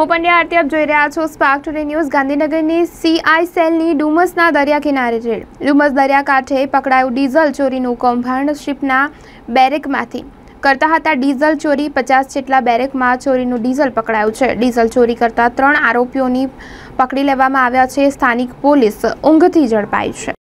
હું પંડ્યા આરતી જોઈ રહ્યા છો સ્પાર્ક ટુડે ન્યૂઝ ગાંધીનગરની સીઆઈ ડુમસના દરિયા કિનારે ડુમસ દરિયા કાંઠે પકડાયું ડીઝલ ચોરીનું કૌભાંડ બેરેકમાંથી કરતા હતા ડીઝલ ચોરી પચાસ જેટલા બેરેકમાં ચોરીનું ડીઝલ પકડાયું છે ડીઝલ ચોરી કરતા ત્રણ આરોપીઓની પકડી લેવામાં આવ્યા છે સ્થાનિક પોલીસ ઊંઘથી ઝડપાય છે